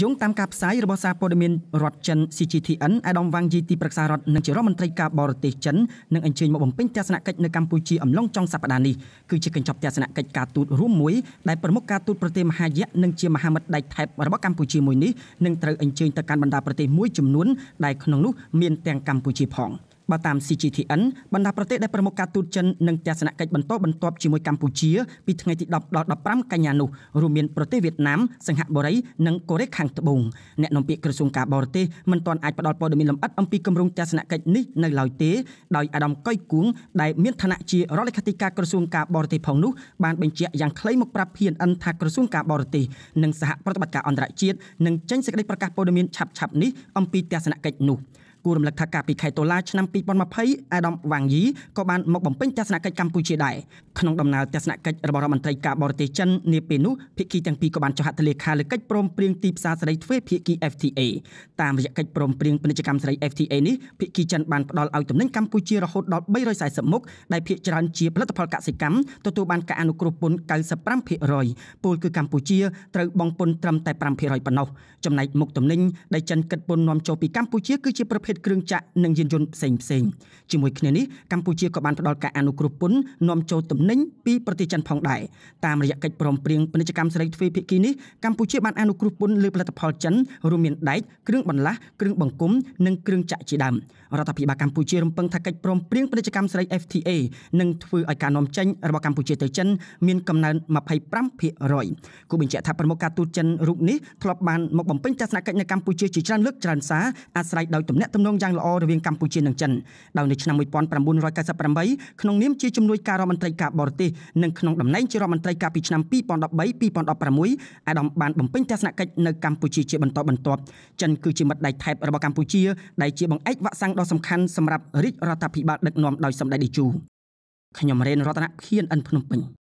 យោងតាមការផ្សាយរបស់សារព័ត៌មានរដ្ឋចិន CGTN អាដាមវ៉ាងជីទីប្រឹក្សារដ្ឋនិងជារដ្ឋមន្ត្រីការបរទេសចិននឹងអញ្ជើញមកបំពេញទស្សនកិច្ចនៅកម្ពុជាអំឡុងចុងសប្តាហ៍នេះគឺជាកញ្ចប់ទស្សនកិច្ចការទូតរួមមួយដែលប្រមុខការទូតប្រទេសមហាយៈនិងជាមហាមិត្តដៃថែបរបស់កម្ពុជាមួយនេះនឹងត្រូវអញ្ជើញទៅកាន់បណ្ដាប្រទេសមួយចំនួនដែលក្នុងនោះមានទាំងកម្ពុជាផង។បើតាម CGTN បណ្ដាប្រទេសដែលប្រមុខការទូតចិននិងទស្សនកិច្ចបន្តបន្ទាប់ជាមួយកម្ពុជាពីថ្ងៃទី10ដល់15កញ្ញានោះរួមមានប្រទេសវៀតណាមសិង្ហបុរីនិងកូរ៉េខាងត្បូងអ្នកនាំពាក្យក្រសួងការបរទេសមិនទាន់អាចផ្ដល់ព័ត៌មានលម្អិតអំពីគម្រោងទស្សនកិច្ចនេះនៅឡើយទេដោយអាដាមកុយគួងដែលមានឋានៈជារដ្ឋលេខាធិការក្រសួងការបរទេសផងនោះបានបញ្ជាក់យ៉ាងខ្លីមកប្រាប់ PNN ថាក្រសួងការបរទេសនិងសហប្រតិបត្តិការអន្តរជាតិនឹងចេញសេចក្តីប្រកាសព័ត៌មានឆាប់ៗនេះអំពីទស្សនកិច្ចនោះ។គួររំលឹកថាកាលពីខែតុលាឆ្នាំ2020អាដាមវ៉ាងយីក៏បានមកបំពេញទស្សនកិច្ចកម្ពុជាដែរក្នុងដំណើរទស្សនកិច្ចរបស់រដ្ឋមន្ត្រីការបរទេសចិននាពេលនោះភាគីទាំងពីរក៏បានចុះហត្ថលេខាលើកិច្ចព្រមព្រៀងទីផ្សារសេរីទ្វេភាគី FTA តាមរយៈកិច្ចព្រមព្រៀងពាណិជ្ជកម្មសេរី FTA នេះភាគីចិនបានផ្ដល់ឲ្យទំនិញកម្ពុជារហូតដល់340មុខដែលភាគច្រើនជាផលិតផលកសិកម្មទទួលបានការអនុគ្រោះពន្ធ95%ពលគឺកម្ពុជាត្រូវបង់ពន្ធត្រឹមតែ5%ប៉ុណ្ណោះចំណែកមុខទំនិញដែលចិនគិតពន្ធនាំចូលពីកម្ពុជាគឺជាប្រភេទភេទគ្រឿងចក្រនិងយានយន្តផ្សេងផ្សេងជាមួយគ្នានេះកម្ពុជាក៏បានផ្ដល់ការអនុគ្រោះពន្ធនាំចូលទំនិញពីប្រទេសចិនផងដែរតាមរយៈកិច្ចព្រមព្រៀងពាណិជ្ជកម្មសេរីទ្វេភាគីនេះកម្ពុជាបានអនុគ្រោះពន្ធលើផលិតផលចិនរួមមានដែកគ្រឿងបន្លាស់គ្រឿងបង្គុំនិងគ្រឿងចក្រជាដើមរដ្ឋាភិបាលកម្ពុជារំពឹងថាកិច្ចព្រមព្រៀងពាណិជ្ជកម្មសេរី FTA នឹងធ្វើឲ្យការនាំចេញរបស់កម្ពុជាទៅចិនមានកំណើន25%គូបញ្ជាក់ថាប្រមុខការទូតចិនរូបនេះធ្លាប់បានមកបំពេញទស្សនកិច្ចនៅកម្ពុជាជាច្រើនលើកច្រើនសារអាស្រ័យដោយទំនាក់ទំទំនងយ៉ាងល្អរវាងកម្ពុជានិងចិនដោយនៅឆ្នាំ1998ក្នុងនាមជាជំនួយការរដ្ឋមន្ត្រីការបរទេសនិងក្នុងតំណែងជារដ្ឋមន្ត្រីការពីឆ្នាំ2013-2016អាដាមបានបំពេញទស្សនកិច្ចនៅកម្ពុជាជាបន្តបន្ទាប់ចិនគឺជាមិត្តដៃថែបរបស់កម្ពុជាដែលជាបង្អែកវ៉ាក់សាំងដ៏សំខាន់សម្រាប់រាជរដ្ឋាភិបាលដឹកនាំដោយសម្ដេចតេជោខ្ញុំរ៉េនរតនភៀនអិនភ្នំពេញ